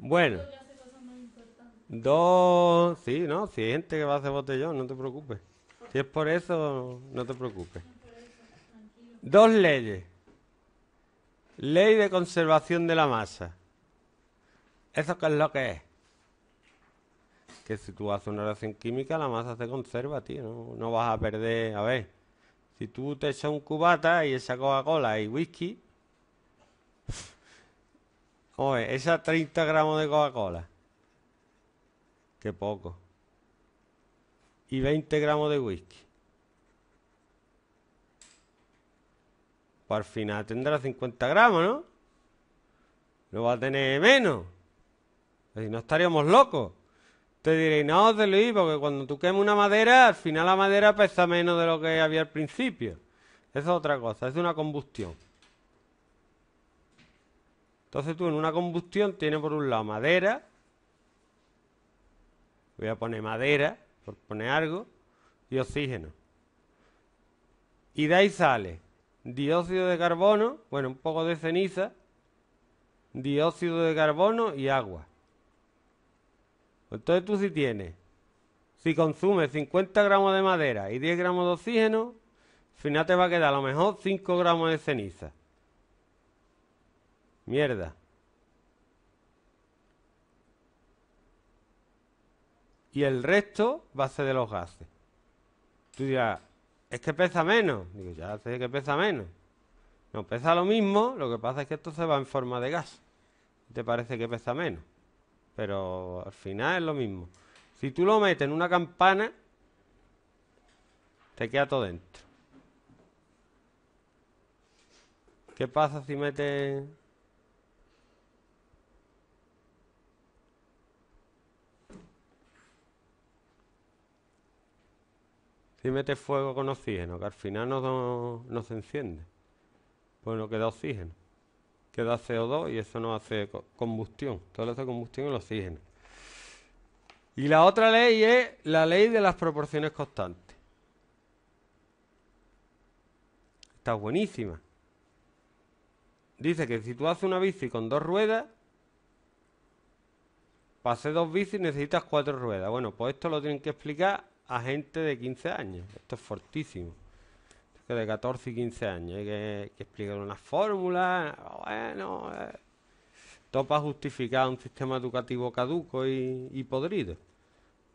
Bueno. Dos, sí, no, si hay gente que va a hacer botellón, no te preocupes. Si es por eso, no te preocupes. Dos leyes. Ley de conservación de la masa. ¿Eso qué es lo que es? Que si tú haces una reacción química, la masa se conserva, tío. No, no vas a perder. A ver, si tú te echas un cubata y esa Coca-Cola y whisky, Oye, esa 30 gramos de Coca-Cola. Qué poco. Y 20 gramos de whisky. Pues al final tendrá 50 gramos, ¿no? No va a tener menos. Si no estaríamos locos. Te diré, no, de Luis, porque cuando tú quemas una madera, al final la madera pesa menos de lo que había al principio. Esa es otra cosa, es una combustión. Entonces tú en una combustión tienes por un lado madera, voy a poner madera, por poner algo, y oxígeno. Y de ahí sale dióxido de carbono, bueno, un poco de ceniza, dióxido de carbono y agua. Entonces tú si tienes, si consumes 50 gramos de madera y 10 gramos de oxígeno, al final te va a quedar a lo mejor 5 gramos de ceniza. Mierda. Y el resto va a ser de los gases. Tú dirás, es que pesa menos. Digo, ya sé que pesa menos. No, pesa lo mismo, lo que pasa es que esto se va en forma de gas. Te parece que pesa menos. Pero al final es lo mismo. Si tú lo metes en una campana, te queda todo dentro. ¿Qué pasa si metes Si metes fuego con oxígeno, que al final no, se enciende, pues no queda oxígeno. Queda CO2 y eso no hace combustión. Todo lo hace combustión el oxígeno. Y la otra ley es la ley de las proporciones constantes. Está buenísima. Dice que si tú haces una bici con dos ruedas, para hacer dos bicis necesitas cuatro ruedas. Bueno, pues esto lo tienen que explicar a gente de 15 años. Esto es fortísimo. Que de 14 y 15 años hay que, explicar una fórmula. Bueno, eh. todo para justificar un sistema educativo caduco y, podrido.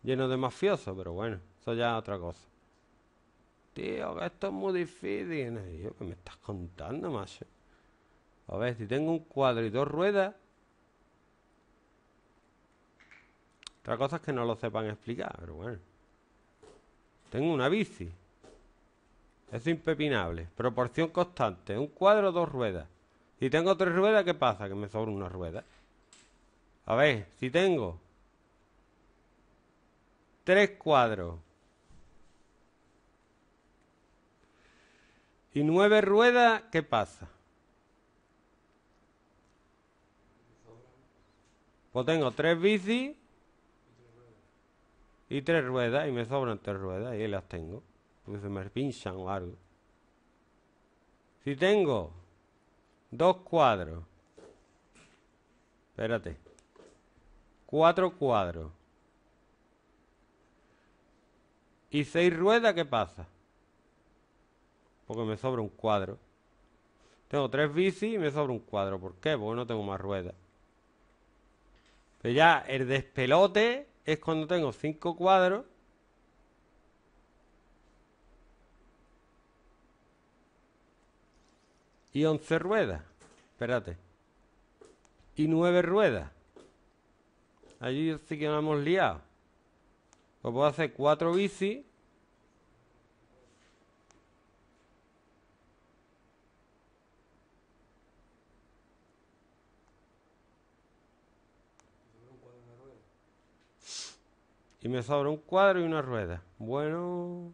Lleno de mafiosos, pero bueno, eso ya es otra cosa. Tío, que esto es muy difícil. ¿qué me estás contando, macho? A ver, si tengo un cuadro y dos ruedas. Otra cosa es que no lo sepan explicar, pero bueno. Tengo una bici. es impepinable. Proporción constante. Un cuadro, dos ruedas. Si tengo tres ruedas, ¿qué pasa? Que me sobra una rueda. A ver, si tengo tres cuadros y nueve ruedas, ¿qué pasa? Pues tengo tres bicis y tres ruedas, y me sobran tres ruedas, y ahí las tengo. Porque se me pinchan o algo. Si tengo dos cuadros. Espérate. Cuatro cuadros. Y seis ruedas, ¿qué pasa? Porque me sobra un cuadro. Tengo tres bicis y me sobra un cuadro. ¿Por qué? Porque no tengo más ruedas. Pero ya el despelote es cuando tengo 5 cuadros y 11 ruedas. Espérate. Y 9 ruedas. Allí sí que nos hemos liado. Pues puedo hacer 4 bici Y me sobra un cuadro y una rueda. Bueno.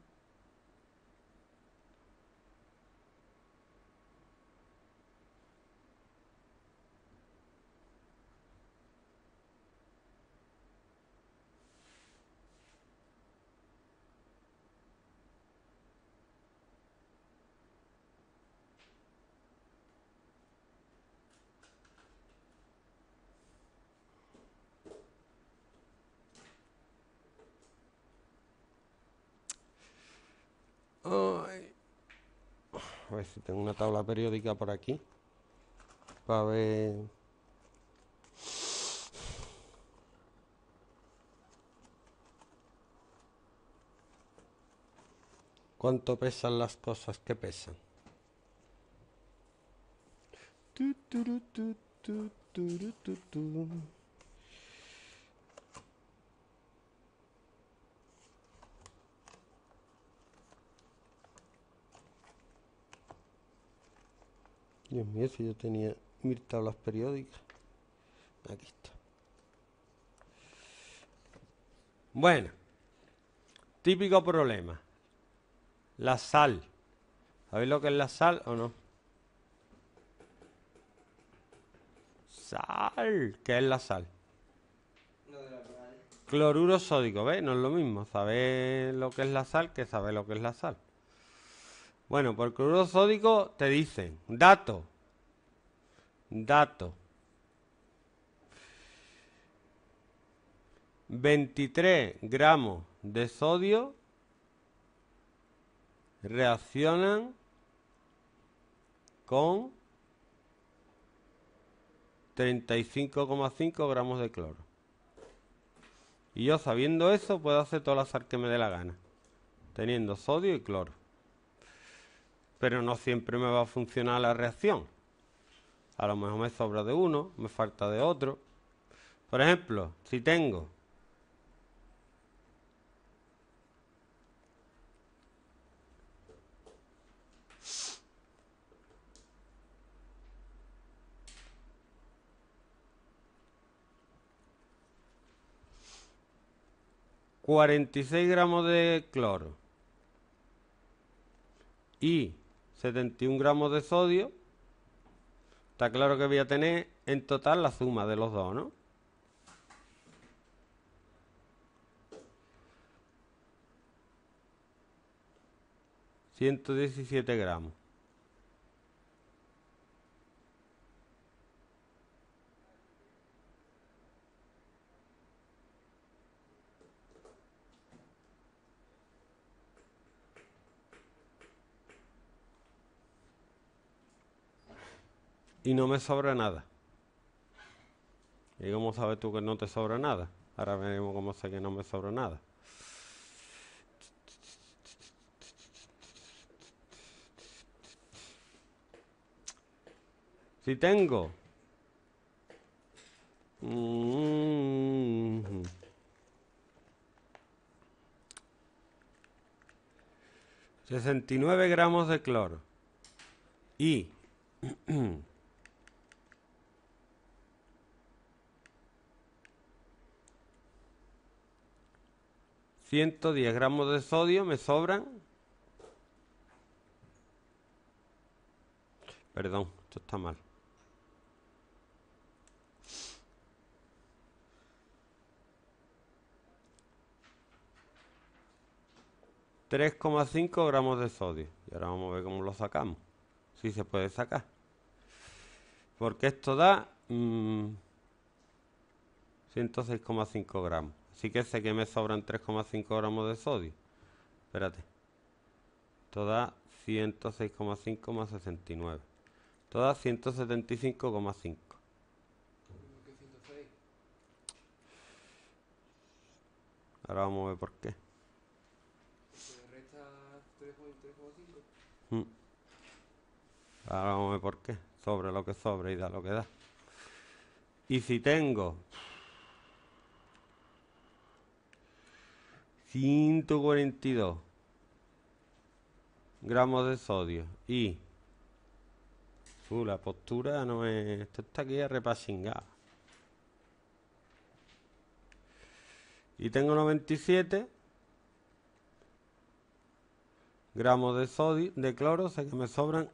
A ver si tengo una tabla periódica por aquí. Para ver. ¿Cuánto pesan las cosas que pesan? Tu, tu, tu, Dios mío, si yo tenía mil tablas periódicas. Aquí está. Bueno, típico problema. La sal. ¿Sabéis lo que es la sal o no? Sal. ¿Qué es la sal? Cloruro sódico, ¿ves? No es lo mismo. Sabéis lo que es la sal que sabéis lo que es la sal. Bueno, por cloruro sódico te dicen, dato, dato. 23 gramos de sodio reaccionan con 35,5 gramos de cloro. Y yo sabiendo eso puedo hacer todo el azar que me dé la gana, teniendo sodio y cloro pero no siempre me va a funcionar la reacción. A lo mejor me sobra de uno, me falta de otro. Por ejemplo, si tengo ...46 gramos de cloro... ...y 71 gramos de sodio. Está claro que voy a tener en total la suma de los dos, ¿no? ...117 gramos... y no me sobra nada. ¿Y cómo sabes tú que no te sobra nada? Ahora veremos cómo sé que no me sobra nada. Si tengo... ...69 mm. gramos de cloro... ...y... 110 gramos de sodio me sobran. Perdón, esto está mal. ...3,5 gramos de sodio... ...y ahora vamos a ver cómo lo sacamos... ...si sí se puede sacar... ...porque esto da... ...106,5 mm, gramos sí que sé que me sobran 3,5 gramos de sodio. Espérate. Esto da 106,5 más 69. Esto da 175,5. Ahora vamos a ver por qué. 3,5. Mm. Ahora vamos a ver por qué. Sobre lo que sobre y da lo que da. Y si tengo 142 gramos de sodio y uh, la postura no es esto está aquí repasingado. y tengo 97 gramos de sodio de cloro sé que me sobran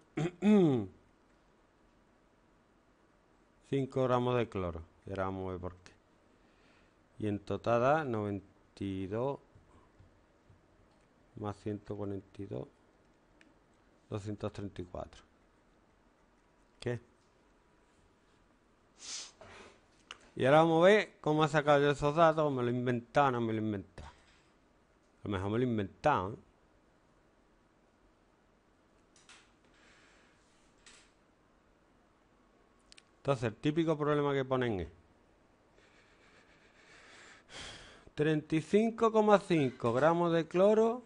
5 gramos de cloro y por y en total da 92 más 142 234 ¿qué? y ahora vamos a ver cómo ha sacado yo esos datos me lo he inventado no me lo he inventado a lo mejor me lo he inventado ¿eh? entonces el típico problema que ponen es 35,5 gramos de cloro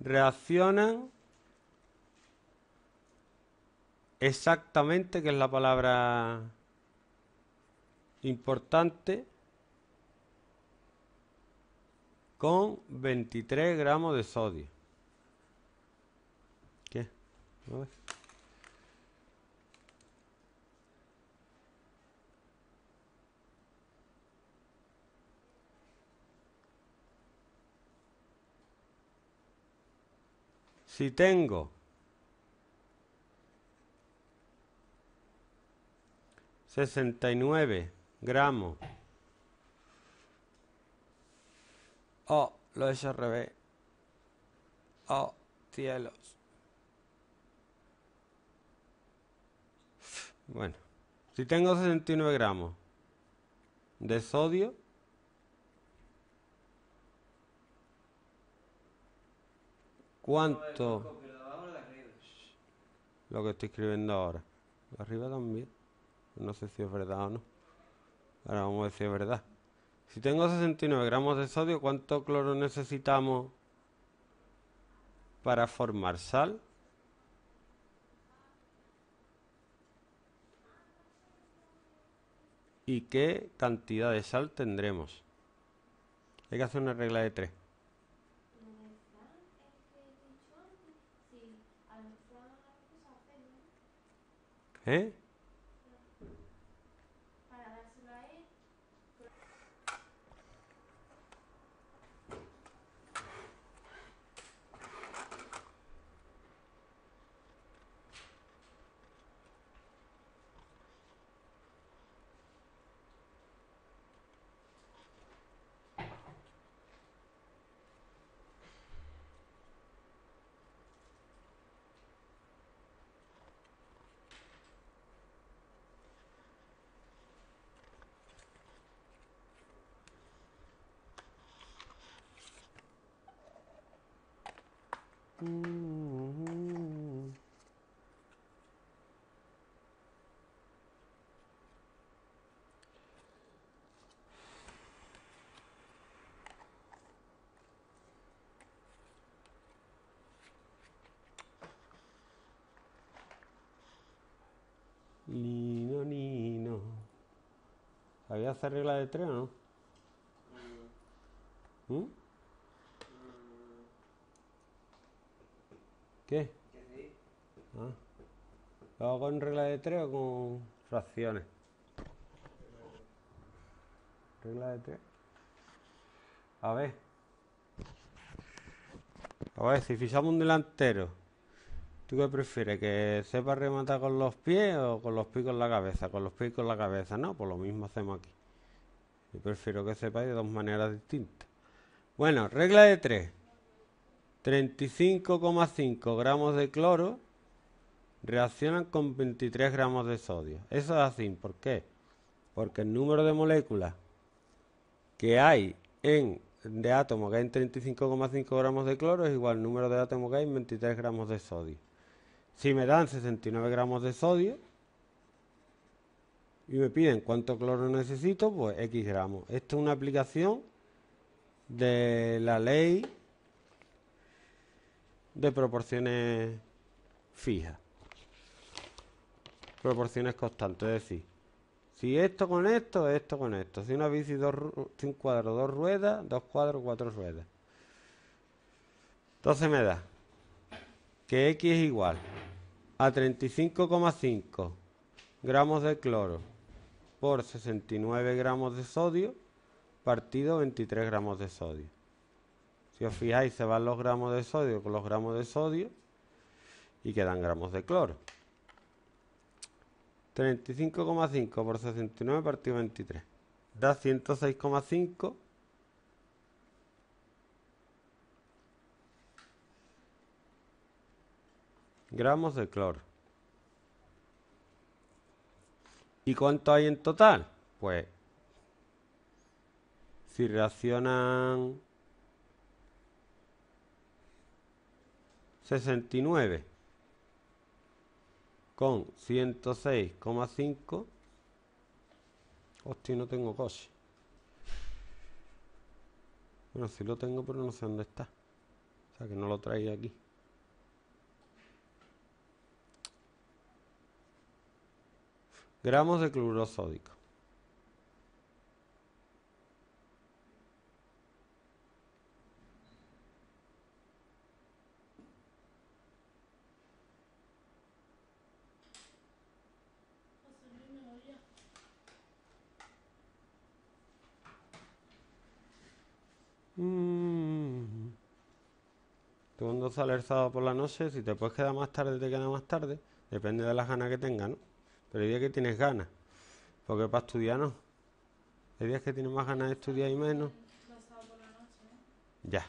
reaccionan exactamente, que es la palabra importante, con 23 gramos de sodio. ¿Qué? Si tengo sesenta y nueve gramos. Oh, lo he hecho al revés. Oh, cielos. Bueno, si tengo 69 gramos de sodio, ¿Cuánto? Lo que estoy escribiendo ahora. Arriba también. No sé si es verdad o no. Ahora vamos a decir verdad. Si tengo 69 gramos de sodio, ¿cuánto cloro necesitamos para formar sal? ¿Y qué cantidad de sal tendremos? Hay que hacer una regla de 3. 에? 예? Mm ¿Había hacer regla de tres o no? ¿Mm? ¿Qué? Ah. ¿Lo hago con regla de tres o con fracciones? Regla de tres? A ver. A ver, si fijamos un delantero, ¿tú qué prefieres? ¿Que sepa rematar con los pies o con los picos con la cabeza? Con los pies con la cabeza, ¿no? Pues lo mismo hacemos aquí. Yo prefiero que sepa de dos maneras distintas. Bueno, regla de tres. 35,5 gramos de cloro reaccionan con 23 gramos de sodio. Eso es así. ¿Por qué? Porque el número de moléculas que hay en de átomos que hay en 35,5 gramos de cloro es igual al número de átomos que hay en 23 gramos de sodio. Si me dan 69 gramos de sodio y me piden cuánto cloro necesito, pues X gramos. Esto es una aplicación de la ley de proporciones fijas. Proporciones constantes, es decir, si esto con esto, esto con esto. Si una bici, dos, un cuadro, dos ruedas, dos cuadros, cuatro ruedas. Entonces me da que X es igual a 35,5 gramos de cloro por 69 gramos de sodio partido 23 gramos de sodio. Si os fijáis, se van los gramos de sodio con los gramos de sodio y quedan gramos de cloro. 35,5 por 69 partido 23 da 106,5 gramos de cloro. ¿Y cuánto hay en total? Pues si reaccionan 69 con 106,5 hostia no tengo coche bueno sí lo tengo pero no sé dónde está o sea que no lo traía aquí gramos de cloruro sódico cuando sale el sábado por la noche, si te puedes quedar más tarde, te queda más tarde, depende de las ganas que tengas, ¿no? Pero hay días que tienes ganas, porque para estudiar no. Hay días que tienes más ganas de estudiar y menos. Ya.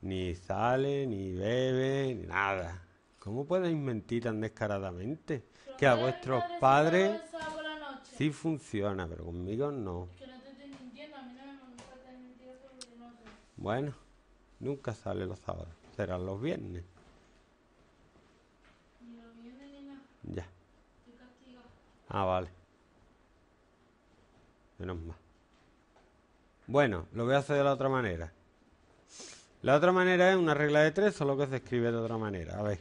Ni sale, ni bebe, ni nada. ¿Cómo podéis mentir tan descaradamente? que a vuestros padres sí funciona, pero conmigo no. Bueno, nunca sale los sábados serán los viernes. los Ya. Ah, vale. Menos mal. Bueno, lo voy a hacer de la otra manera. La otra manera es una regla de tres, solo que se escribe de otra manera. A ver.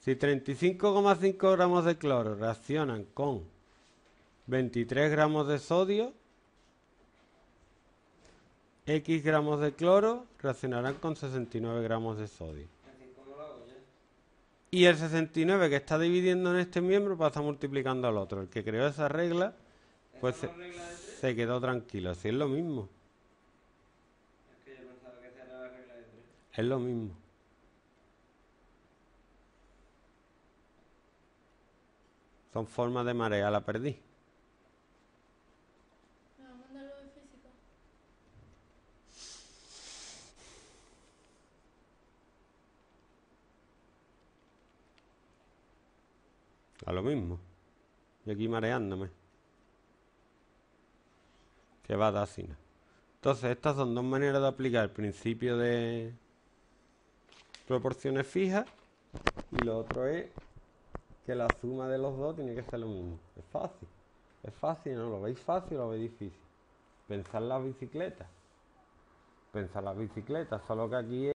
Si 35,5 gramos de cloro reaccionan con 23 gramos de sodio, X gramos de cloro reaccionarán con 69 gramos de sodio. Y el 69 que está dividiendo en este miembro pasa multiplicando al otro. El que creó esa regla, pues se, quedó tranquilo. Así es lo mismo. es lo mismo. Son formas de marea, la perdí. A lo mismo. Y aquí mareándome. Que va a dar Entonces, estas son dos maneras de aplicar el principio de proporciones fijas. Y lo otro es que la suma de los dos tiene que ser lo mismo. Es fácil. Es fácil, ¿no? ¿Lo veis fácil o lo veis difícil? Pensar las bicicletas. Pensar las bicicletas, solo que aquí es...